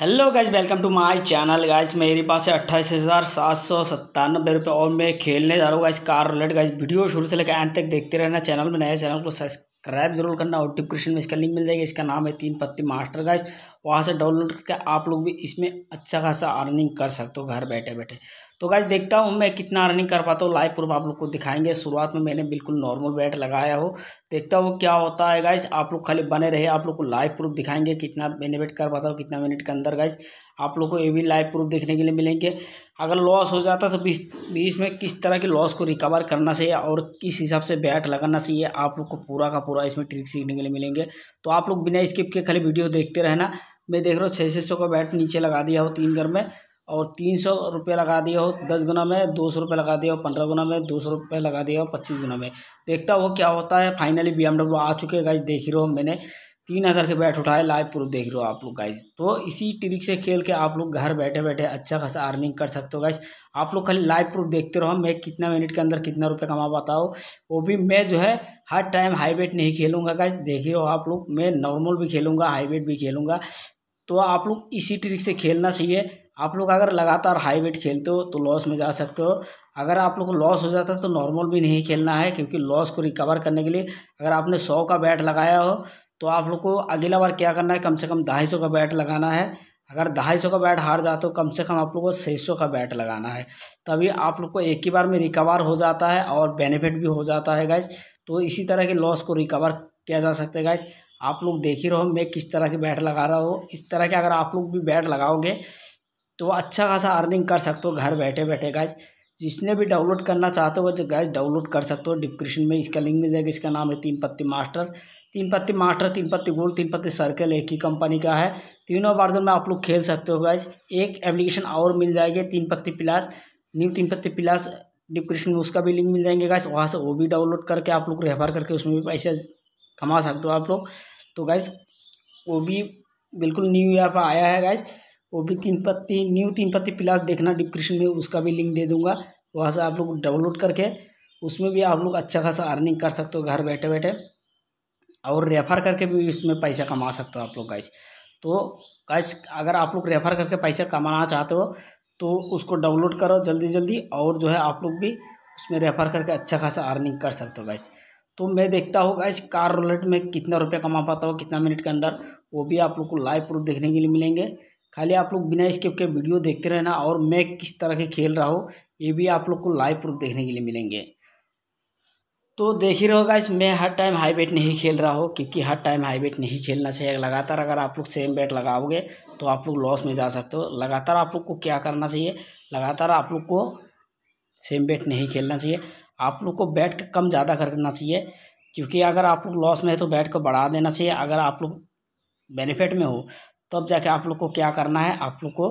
hello guys welcome to my channel guys मेरे पास है अट्ठाईस हज़ार सात सौ सत्तानबे रुपये और मैं खेलने जा रहा हूँ guys car related guys video शुरू से लेकर एंड तक देखते रहना चैनल में नए चैनल को सब्सक्राइब क्रैप जरूर करना और डिप्रिप्शन में इसका लिंक मिल जाएगा इसका नाम है तीन पत्ती मास्टर गाइस वहाँ से डाउनलोड करके आप लोग भी इसमें अच्छा खासा अर्निंग कर सकते हो घर बैठे बैठे तो गाइस देखता हूँ मैं कितना अर्निंग कर पाता हूँ लाइव प्रूफ आप लोग को दिखाएंगे शुरुआत में मैंने बिल्कुल नॉर्मल बैट लगाया हो देखता हूँ क्या होता है गाइस आप लोग खाली बने रहे आप लोग को लाइव प्रूफ दिखाएंगे कितना मैंने बेनिफिट कर पाता हूँ कितना मिनट के अंदर गाइस आप लोग को ये भी लाइव प्रूफ देखने के लिए मिलेंगे अगर लॉस हो जाता तो बीस बीस में किस तरह के लॉस को रिकवर करना चाहिए और किस हिसाब से बैट लगाना चाहिए आप लोग को पूरा का पूरा इसमें ट्रिक सीखने के लिए मिलेंगे तो आप लोग बिना स्किप के खाली वीडियो देखते रहना मैं देख रहा हूँ छः छः सौ का बैट नीचे लगा दिया हो तीन घर में और तीन सौ रुपये लगा दिया हो दस गुना में दो सौ रुपये लगा दिया हो पंद्रह गुना में दो सौ रुपये लगा दिया हो पच्चीस गुना में देखता हो क्या होता है फाइनली बी आ चुके हैं गाइज देख ही रहो मैंने तीन हज़ार के बैट उठाए लाइव प्रूफ देख रहे हो आप लोग गाइज तो इसी ट्रिक से खेल के आप लोग घर बैठे बैठे अच्छा खासा अर्निंग कर सकते हो गाइज आप लोग खाली लाइव प्रूफ देखते रहो मैं कितना मिनट के अंदर कितना रुपये कमा पाता हूँ वो भी मैं जो है हर टाइम हाई बेट नहीं खेलूँगा गाइज हो आप लोग मैं नॉर्मल भी खेलूँगा हाई बेट भी खेलूँगा तो आप लोग इसी ट्रिक से खेलना चाहिए आप लोग अगर लगातार हाई वेट खेलते हो तो लॉस में जा सकते हो अगर आप लोग को लॉस हो जाता है तो नॉर्मल भी नहीं खेलना है क्योंकि लॉस को रिकवर करने के लिए अगर आपने सौ का बैट लगाया हो तो आप लोग को अगला बार क्या करना है कम से कम ढाई सौ का बैट लगाना है अगर ढाई सौ का बैट हार जाते हो कम से कम आप लोग को छः सौ का बैट लगाना है तभी तो आप लोग को एक ही बार में रिकवर हो जाता है और बेनिफिट भी हो जाता है गैस तो इसी तरह के लॉस को रिकवर किया जा सकता है गैस आप लोग देख ही रहो मैं किस तरह के बैट लगा रहा हूँ इस तरह के अगर आप लोग भी बैट लगाओगे तो अच्छा खासा अर्निंग कर सकते हो घर बैठे बैठे गैस जिसने भी डाउनलोड करना चाहते हो जो गैस डाउनलोड कर सकते हो डिस्क्रिप्शन में इसका लिंक मिल जाएगा इसका नाम है तीन पत्ती मास्टर तीन पत्ती मास्टर तीन पत्ती गोल तीन पत्ती सर्कल एक ही कंपनी का है तीनों वर्जन में आप लोग खेल सकते हो गाइज एक एप्लीकेशन और मिल जाएगी तीन पत्ती प्लस न्यू तीन पत्ती प्लस डिस्क्रिप्शन में उसका भी लिंक मिल जाएंगे गाइज वहाँ से वो भी डाउनलोड करके आप लोग रेफर करके उसमें भी पैसे कमा सकते हो आप लोग तो गाइज वो भी बिल्कुल न्यू यहाँ पर आया है गाइज वो भी तीन पत्ती न्यू तीन पत्ती प्लस देखना डिस्क्रिप्शन में उसका भी लिंक दे दूंगा वहाँ से आप लोग डाउनलोड करके उसमें भी आप लोग अच्छा खासा अर्निंग कर सकते हो घर बैठे बैठे और रेफ़र करके भी इसमें पैसा कमा सकते हो आप लोग गाइस तो गाइस अगर आप लोग रेफ़र करके पैसा कमाना चाहते हो तो उसको डाउनलोड करो जल्दी जल्दी और जो है आप लोग भी उसमें रेफ़र करके अच्छा खासा अर्निंग कर सकते हो गाइस तो मैं देखता हूँ गाइस कार रोलेट में कितना रुपया कमा पाता हूँ कितना मिनट के अंदर वो भी आप लोग को लाइव प्रूफ देखने के लिए मिलेंगे खाली आप लोग बिना स्किप के वीडियो देखते रहना और मैं किस तरह के खेल रहा हूँ ये भी आप लोग को लाइव प्रूफ देखने के लिए मिलेंगे तो देख ही रहोगा इस मैं हर टाइम हाई बेट नहीं खेल रहा हूँ क्योंकि हर टाइम हाई बेट नहीं खेलना चाहिए लगातार अगर आप लोग सेम बेट लगाओगे तो आप लोग लॉस में जा सकते हो लगातार आप लोग को क्या करना चाहिए लगातार आप लोग को सेम बेट नहीं खेलना चाहिए आप लोग को बैट कम ज़्यादा करना चाहिए क्योंकि अगर आप लोग लॉस में है तो बैट को बढ़ा देना चाहिए अगर आप लोग बेनिफिट में हो तब तो जाके आप लोग को क्या करना है आप लोग को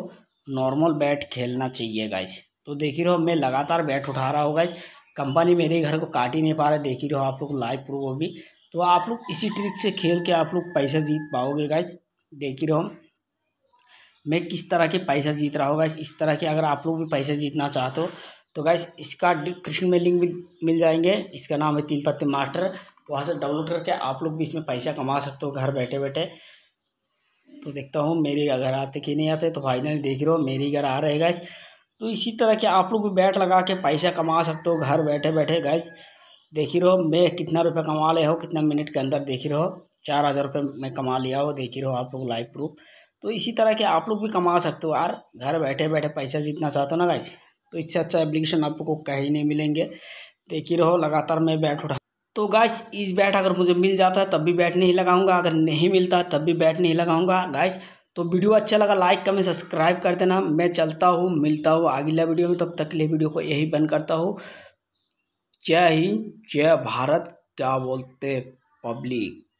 नॉर्मल बैट खेलना चाहिए गाइस तो देख ही रहो मैं लगातार बैट उठा रहा हूँ गाइस कंपनी मेरे घर को काट ही नहीं पा रहा देख ही रहो आप लोग लाइव प्रूफ होगी तो आप लोग इसी ट्रिक से खेल के आप लोग पैसा जीत पाओगे गाइस देख ही रहो मैं किस तरह के पैसा जीत रहा होगा इस तरह के अगर आप लोग भी पैसे जीतना चाहते हो तो गाइस इसका डिस्क्रिप्शन में लिंक भी मिल जाएंगे इसका नाम है तीन पत्ते मास्टर वहाँ से डाउनलोड करके आप लोग भी इसमें पैसा कमा सकते हो घर बैठे बैठे तो देखता हूँ मेरे घर आते कि नहीं आते तो फाइनल देख रहे हो मेरे घर आ रहे गाइस तो इसी तरह के आप लोग भी बैट लगा के पैसा कमा सकते हो घर बैठे बैठे गैस देखी रहो मैं कितना रुपये कमा ले हो कितना मिनट के अंदर देखी रहो चार हज़ार रुपये मैं कमा लिया हो देखी रहो आप लोग लाइव प्रूफ तो इसी तरह के आप लोग भी कमा सकते हो यार घर बैठे बैठे पैसा जीतना चाहते हो ना गैस तो इससे अच्छा एप्लीकेशन को कहीं नहीं मिलेंगे देखी रहो लगातार मैं बैट उठा तो गाइस इस बैट अगर मुझे मिल जाता है तब भी बैट नहीं लगाऊंगा अगर नहीं मिलता तब भी बैट नहीं लगाऊंगा गाइस तो वीडियो अच्छा लगा लाइक कमेंट सब्सक्राइब कर देना मैं चलता हूँ मिलता हूँ अगला वीडियो में तब तक के लिए वीडियो को यही बंद करता हूँ जय हिंद जय भारत क्या बोलते पब्लिक